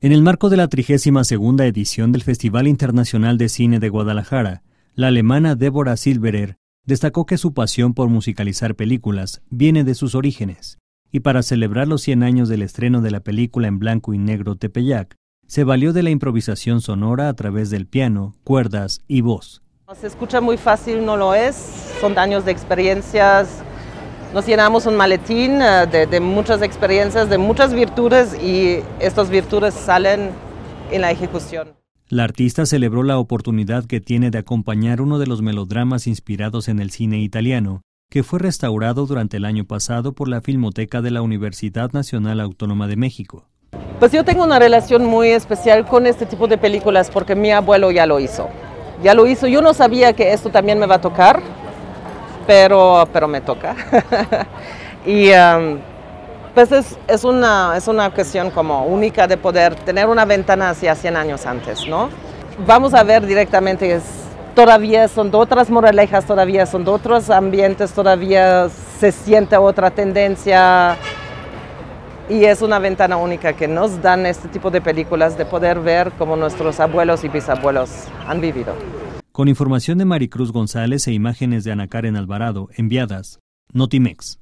En el marco de la 32 edición del Festival Internacional de Cine de Guadalajara, la alemana Débora Silverer destacó que su pasión por musicalizar películas viene de sus orígenes, y para celebrar los 100 años del estreno de la película en blanco y negro Tepeyac, se valió de la improvisación sonora a través del piano, cuerdas y voz. Se escucha muy fácil, no lo es, son años de experiencias, nos llenamos un maletín eh, de, de, muchas experiencias, de muchas virtudes y estas virtudes salen en la ejecución. La artista celebró la oportunidad que tiene de acompañar uno de los melodramas inspirados en el cine italiano, que fue restaurado durante el año pasado por la Filmoteca de la Universidad Nacional Autónoma de México. Pues yo tengo una relación muy especial con este tipo de películas porque mi abuelo ya lo hizo. Ya lo hizo, yo no sabía que esto también me va a tocar, pero, pero me toca. y um, pues es, es, una, es una cuestión como única de poder tener una ventana hacia 100 años antes, ¿no? Vamos a ver directamente, es, todavía son de otras moralejas, todavía son de otros ambientes, todavía se siente otra tendencia. Y es una ventana única que nos dan este tipo de películas de poder ver cómo nuestros abuelos y bisabuelos han vivido. Con información de Maricruz González e imágenes de Ana Karen Alvarado, enviadas, Notimex.